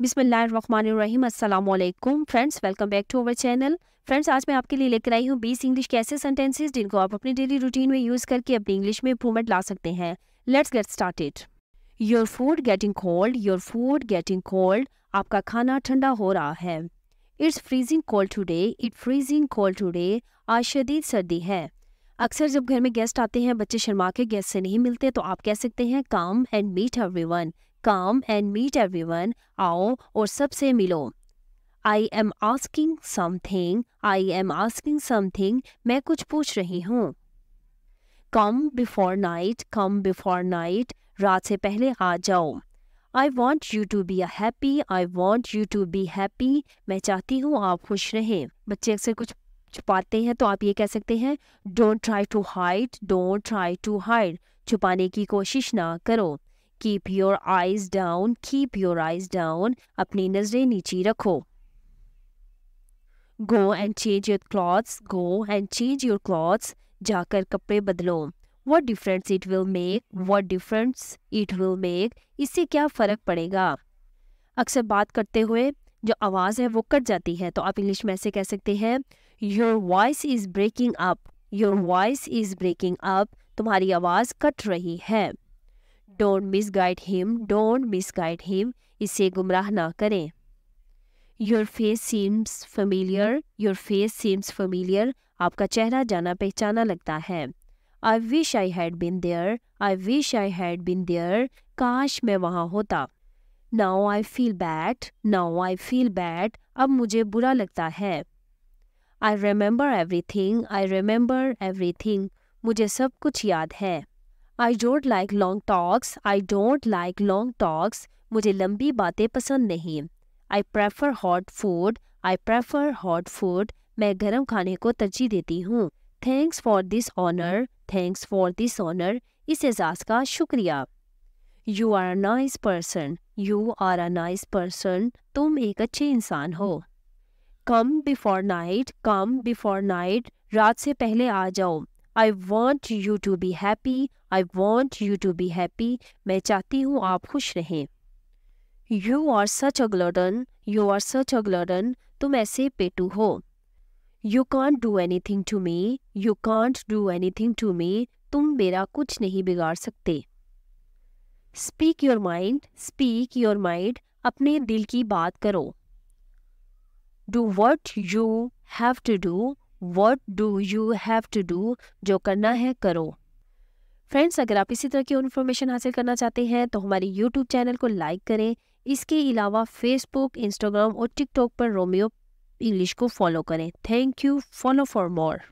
बिसमीम अल्लाम friends welcome back to our channel friends आज मैं आपके लिए लेकर आई हूँ बीस इंग्लिश के ऐसे सेंटेंसेस जिनको आप अपनी डेली रूटीन में यूज़ करके अपनी इंग्लिश में इंप्रूवमेंट ला सकते हैं let's get started your food getting cold your food getting cold आपका खाना ठंडा हो रहा है it's freezing cold today it freezing cold today आज शदीद सर्दी है अक्सर जब घर में गेस्ट आते हैं बच्चे शर्मा के गेस्ट से नहीं मिलते तो आप कह सकते हैं come and meet every come and meet every one आओ और सबसे मिलो I am asking something I am asking something मैं कुछ पूछ रही हूँ come before night come before night रात से पहले आ जाओ I want you to be happy I want you to be happy मैं चाहती हूँ आप खुश रहें बच्चे अक्सर कुछ छुपाते हैं तो आप ये कह सकते हैं don't try to hide don't try to hide छुपाने की कोशिश ना करो keep your eyes down keep your eyes down अपनी नज़रें नीचे रखो go and change your clothes go and change your clothes जाकर कपड़े बदलो what difference it will make what difference it will make इससे क्या फ़र्क पड़ेगा अक्सर बात करते हुए जो आवाज़ है वो कट जाती है तो आप इंग्लिश में ऐसे कह सकते हैं your voice is breaking up your voice is breaking up तुम्हारी आवाज़ कट रही है don't misguide him don't misguide him इसे गुमराह ना करें your face seems familiar your face seems familiar आपका चेहरा जाना पहचाना लगता है I wish I had been there I wish I had been there काश मैं वहाँ होता now I feel bad now I feel bad अब मुझे बुरा लगता है I remember everything I remember everything मुझे सब कुछ याद है I don't like long talks I don't like long talks मुझे लंबी बातें पसंद नहीं I prefer hot food I prefer hot food मैं गर्म खाने को तरजीह देती हूँ thanks for this honour thanks for this honour इस एजाज़ का शुक्रिया you are a nice person you are a nice person तुम एक अच्छे इंसान हो come before night come before night रात से पहले आ जाओ I want you to be happy I want you to be happy मैं चाहती हूँ आप खुश रहें you are such a glutton you are such a glutton तुम ऐसे पेटू हो you can't do anything to me you can't do anything to me तुम मेरा कुछ नहीं बिगाड़ सकते speak your mind speak your mind अपने दिल की बात करो do what you have to do what do you have to do जो करना है करो फ्रेंड्स अगर आप इसी तरह की इन्फॉर्मेशन हासिल करना चाहते हैं तो हमारे यूट्यूब चैनल को लाइक करें इसके अलावा फेसबुक इंस्टाग्राम और टिकटॉक पर रोमियो इंग्लिश को फॉलो करें thank you follow for more